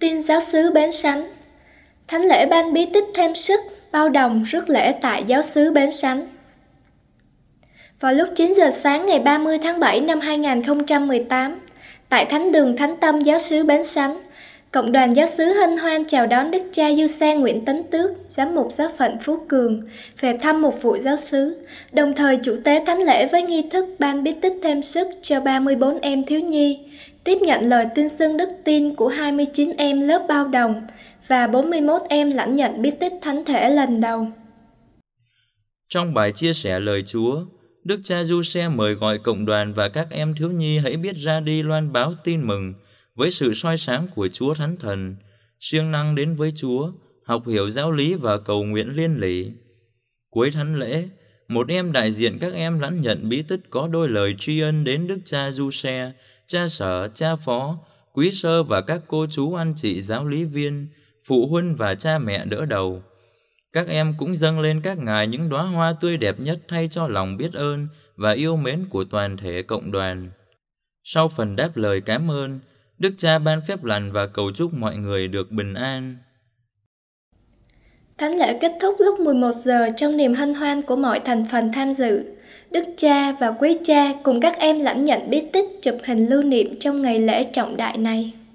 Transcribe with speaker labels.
Speaker 1: Tin giáo sứ Bến Sánh Thánh lễ ban bí tích thêm sức, bao đồng rước lễ tại giáo sứ Bến Sánh. Vào lúc 9 giờ sáng ngày 30 tháng 7 năm 2018, tại Thánh đường Thánh Tâm giáo sứ Bến Sánh, Cộng đoàn giáo sứ hân hoan chào đón đức cha Du Sa Nguyễn Tấn Tước, giám mục giáo phận Phú Cường, về thăm một vụ giáo sứ, đồng thời chủ tế thánh lễ với nghi thức ban bí tích thêm sức cho 34 em thiếu nhi, tiếp nhận lời tuyên xưng đức tin của 29 em lớp bao đồng và 41 em lãnh nhận bí tích thánh thể lần đầu.
Speaker 2: Trong bài chia sẻ lời Chúa, Đức cha Du Xe mời gọi cộng đoàn và các em thiếu nhi hãy biết ra đi loan báo tin mừng – với sự soi sáng của Chúa Thánh Thần, siêng năng đến với Chúa, học hiểu giáo lý và cầu nguyện liên lỉ. Cuối thánh lễ, một em đại diện các em lãnh nhận bí tích có đôi lời tri ân đến Đức Cha Du Xe, Cha Sở, Cha Phó, Quý Sơ và các cô chú anh chị giáo lý viên, phụ huynh và cha mẹ đỡ đầu. Các em cũng dâng lên các ngài những đóa hoa tươi đẹp nhất thay cho lòng biết ơn và yêu mến của toàn thể cộng đoàn. Sau phần đáp lời cảm ơn, Đức cha ban phép lành và cầu chúc mọi người được bình an.
Speaker 1: Thánh lễ kết thúc lúc 11 giờ trong niềm hân hoan của mọi thành phần tham dự. Đức cha và quý cha cùng
Speaker 2: các em lãnh nhận bí tích chụp hình lưu niệm trong ngày lễ trọng đại này.